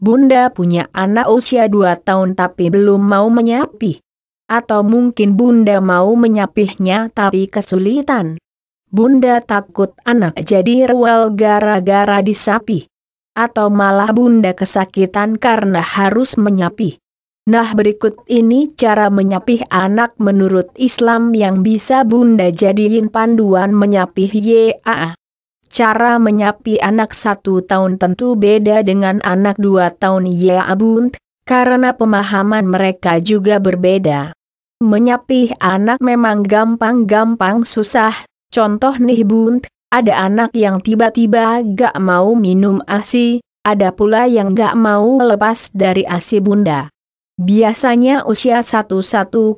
Bunda punya anak usia dua tahun tapi belum mau menyapih. Atau mungkin bunda mau menyapihnya tapi kesulitan. Bunda takut anak jadi rewel gara-gara disapih. Atau malah bunda kesakitan karena harus menyapih. Nah berikut ini cara menyapih anak menurut Islam yang bisa bunda jadiin panduan menyapih YAA. Cara menyapi anak satu tahun tentu beda dengan anak dua tahun ya abunt, karena pemahaman mereka juga berbeda. Menyapi anak memang gampang-gampang susah, contoh nih bunt, ada anak yang tiba-tiba gak mau minum ASI, ada pula yang gak mau lepas dari ASI bunda. Biasanya usia 1-1,5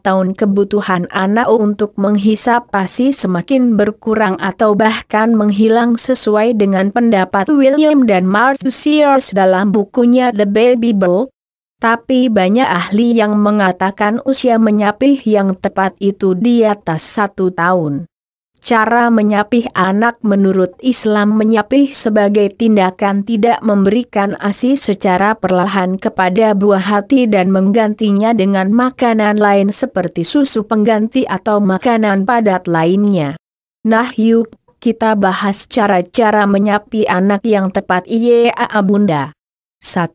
tahun kebutuhan anak untuk menghisap pasti semakin berkurang atau bahkan menghilang sesuai dengan pendapat William dan Martha Sears dalam bukunya The Baby Book. Tapi banyak ahli yang mengatakan usia menyapih yang tepat itu di atas satu tahun. Cara menyapih anak menurut Islam menyapih sebagai tindakan tidak memberikan ASI secara perlahan kepada buah hati dan menggantinya dengan makanan lain seperti susu pengganti atau makanan padat lainnya. Nah yuk, kita bahas cara-cara menyapih anak yang tepat iya ah, bunda. 1.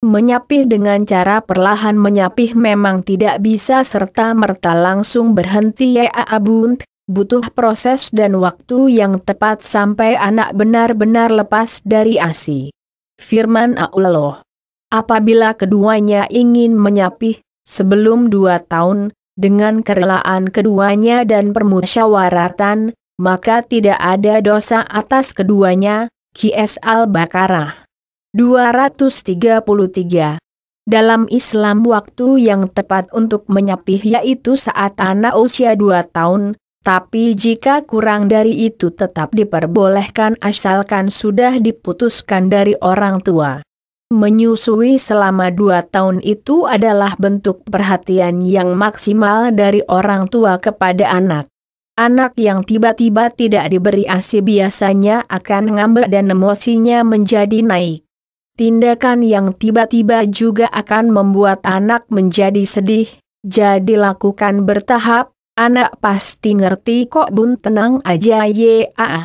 Menyapih dengan cara perlahan menyapih memang tidak bisa serta-merta langsung berhenti ya abund. Ah, butuh proses dan waktu yang tepat sampai anak benar-benar lepas dari ASI. Firman Allah. Apabila keduanya ingin menyapih, sebelum dua tahun, dengan kerelaan keduanya dan permusyawaratan, maka tidak ada dosa atas keduanya, Qis Al-Bakarah. 233. Dalam Islam waktu yang tepat untuk menyapih yaitu saat anak usia dua tahun, tapi jika kurang dari itu tetap diperbolehkan asalkan sudah diputuskan dari orang tua. Menyusui selama dua tahun itu adalah bentuk perhatian yang maksimal dari orang tua kepada anak. Anak yang tiba-tiba tidak diberi ASI biasanya akan ngambek dan emosinya menjadi naik. Tindakan yang tiba-tiba juga akan membuat anak menjadi sedih, jadi lakukan bertahap, Anak pasti ngerti kok bun tenang aja ya. 2.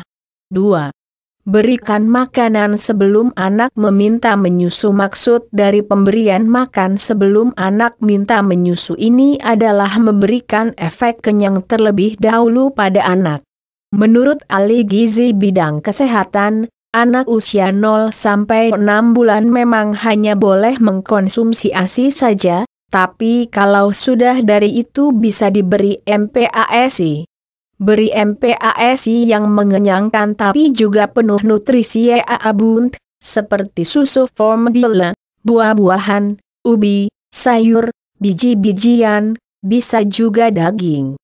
Berikan makanan sebelum anak meminta menyusu Maksud dari pemberian makan sebelum anak minta menyusu ini adalah memberikan efek kenyang terlebih dahulu pada anak. Menurut ahli gizi bidang kesehatan, anak usia 0-6 bulan memang hanya boleh mengkonsumsi ASI saja, tapi kalau sudah dari itu bisa diberi MPASI. Beri MPASI yang mengenyangkan tapi juga penuh nutrisi ya, abunt, seperti susu formula, buah-buahan, ubi, sayur, biji-bijian, bisa juga daging.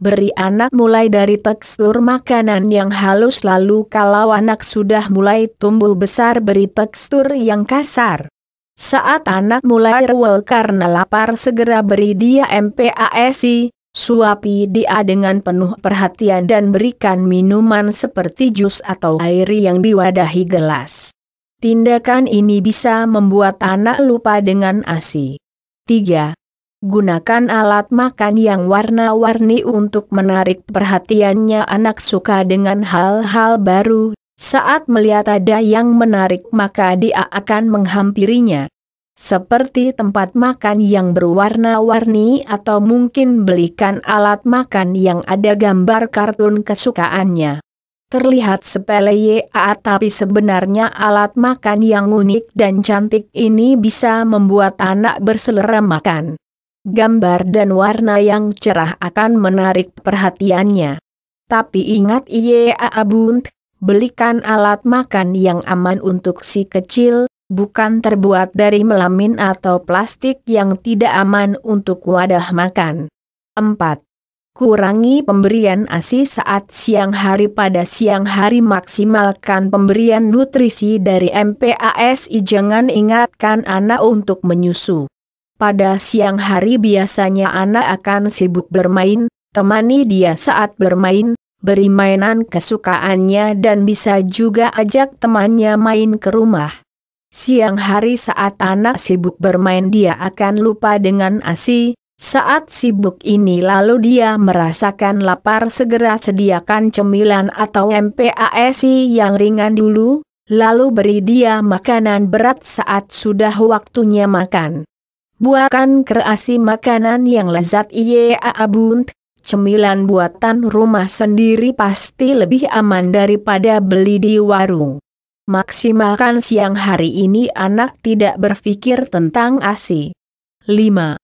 Beri anak mulai dari tekstur makanan yang halus lalu kalau anak sudah mulai tumbuh besar beri tekstur yang kasar. Saat anak mulai rewel karena lapar segera beri dia MPASI, Suapi dia dengan penuh perhatian dan berikan minuman seperti jus atau air yang diwadahi gelas. Tindakan ini bisa membuat anak lupa dengan ASI. 3. Gunakan alat makan yang warna-warni untuk menarik perhatiannya anak suka dengan hal-hal baru saat melihat ada yang menarik maka dia akan menghampirinya. Seperti tempat makan yang berwarna-warni atau mungkin belikan alat makan yang ada gambar kartun kesukaannya. Terlihat sepele ya tapi sebenarnya alat makan yang unik dan cantik ini bisa membuat anak berselera makan. Gambar dan warna yang cerah akan menarik perhatiannya. Tapi ingat Iya Abunt, ah, belikan alat makan yang aman untuk si kecil, bukan terbuat dari melamin atau plastik yang tidak aman untuk wadah makan. 4. Kurangi pemberian ASI saat siang hari pada siang hari maksimalkan pemberian nutrisi dari MPASI jangan ingatkan anak untuk menyusu. Pada siang hari biasanya anak akan sibuk bermain, temani dia saat bermain, beri mainan kesukaannya dan bisa juga ajak temannya main ke rumah. Siang hari saat anak sibuk bermain dia akan lupa dengan ASI, saat sibuk ini lalu dia merasakan lapar segera sediakan cemilan atau MPASI yang ringan dulu, lalu beri dia makanan berat saat sudah waktunya makan. buatkan kreasi makanan yang lezat iya abunt, cemilan buatan rumah sendiri pasti lebih aman daripada beli di warung. Maksimalkan siang hari ini anak tidak berpikir tentang ASI. 5.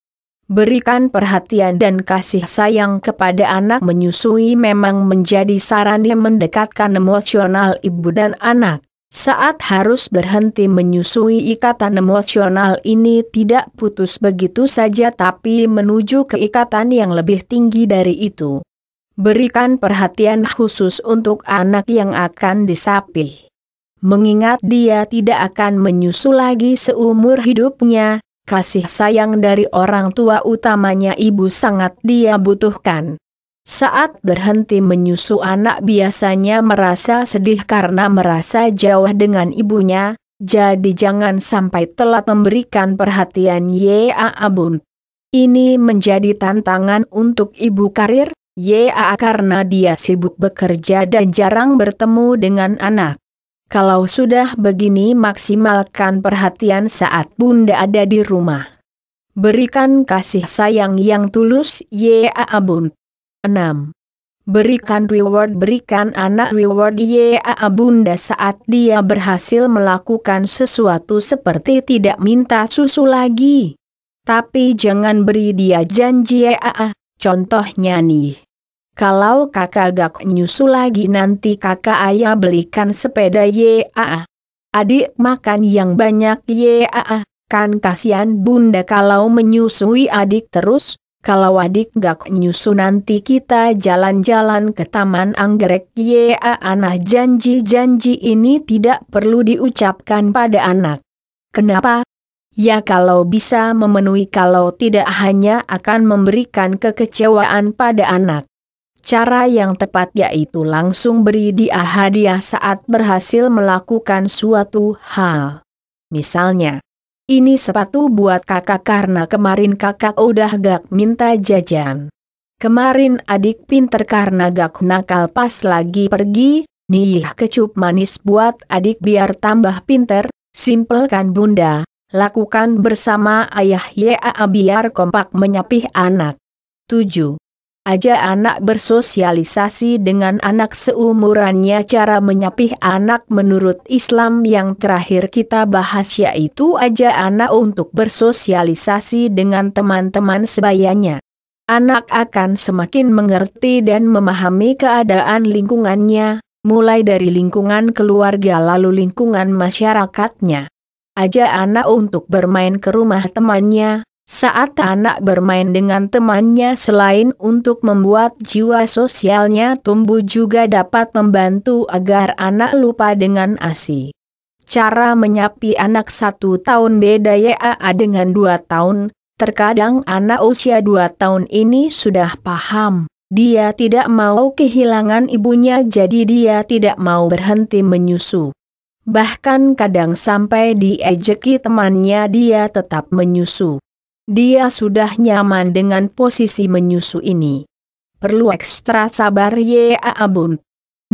Berikan perhatian dan kasih sayang kepada anak menyusui memang menjadi saran yang mendekatkan emosional ibu dan anak. Saat harus berhenti menyusui ikatan emosional ini tidak putus begitu saja tapi menuju ke ikatan yang lebih tinggi dari itu. Berikan perhatian khusus untuk anak yang akan disapih. Mengingat dia tidak akan menyusu lagi seumur hidupnya, kasih sayang dari orang tua utamanya ibu sangat dia butuhkan. Saat berhenti menyusu anak biasanya merasa sedih karena merasa jauh dengan ibunya, jadi jangan sampai telat memberikan perhatian ya abun Ini menjadi tantangan untuk ibu karir, ya karena dia sibuk bekerja dan jarang bertemu dengan anak. Kalau sudah begini maksimalkan perhatian saat bunda ada di rumah. Berikan kasih sayang yang tulus ya abun 6. Berikan reward Berikan anak reward YA Bunda saat dia berhasil melakukan sesuatu seperti tidak minta susu lagi. Tapi jangan beri dia janji YA, contohnya nih. Kalau kakak gak nyusu lagi nanti kakak ayah belikan sepeda YA. Adik makan yang banyak YA, kan kasihan bunda kalau menyusui adik terus, kalau adik gak nyusu nanti kita jalan-jalan ke Taman Anggrek ya anak janji-janji ini tidak perlu diucapkan pada anak. Kenapa? Ya kalau bisa memenuhi kalau tidak hanya akan memberikan kekecewaan pada anak. Cara yang tepat yaitu langsung beri dia hadiah saat berhasil melakukan suatu hal. Misalnya, ini sepatu buat kakak karena kemarin kakak udah gak minta jajan. Kemarin adik pinter karena gak nakal pas lagi pergi, nih kecup manis buat adik biar tambah pinter, simple kan bunda, lakukan bersama ayah ya biar kompak menyapih anak. 7 aja anak bersosialisasi dengan anak seumurannya cara menyapih anak menurut Islam yang terakhir kita bahas yaitu aja anak untuk bersosialisasi dengan teman-teman sebayanya. Anak akan semakin mengerti dan memahami keadaan lingkungannya, mulai dari lingkungan keluarga lalu lingkungan masyarakatnya. Aja anak untuk bermain ke rumah temannya, saat anak bermain dengan temannya selain untuk membuat jiwa sosialnya tumbuh juga dapat membantu agar anak lupa dengan ASI. Cara menyapi anak satu tahun beda ya dengan dua tahun, terkadang anak usia dua tahun ini sudah paham. Dia tidak mau kehilangan ibunya jadi dia tidak mau berhenti menyusu. Bahkan kadang sampai diejeki temannya dia tetap menyusu. Dia sudah nyaman dengan posisi menyusu ini. Perlu ekstra sabar Ye Abun.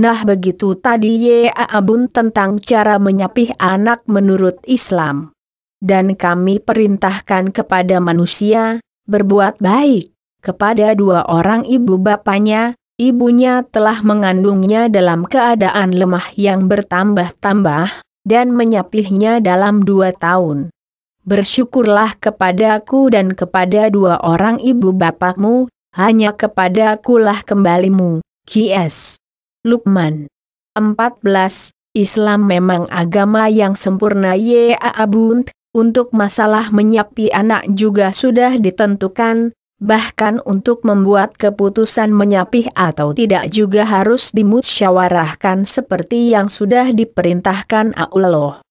Nah begitu tadi Ye Abun tentang cara menyapih anak menurut Islam. Dan kami perintahkan kepada manusia, berbuat baik, kepada dua orang ibu bapanya, ibunya telah mengandungnya dalam keadaan lemah yang bertambah-tambah, dan menyapihnya dalam dua tahun bersyukurlah kepada aku dan kepada dua orang ibu bapakmu, hanya kepadakulah kembalimu, Kies. Lukman 14. Islam memang agama yang sempurna ya abunt, untuk masalah menyapi anak juga sudah ditentukan, bahkan untuk membuat keputusan menyapih atau tidak juga harus dimusyawarahkan seperti yang sudah diperintahkan Allah.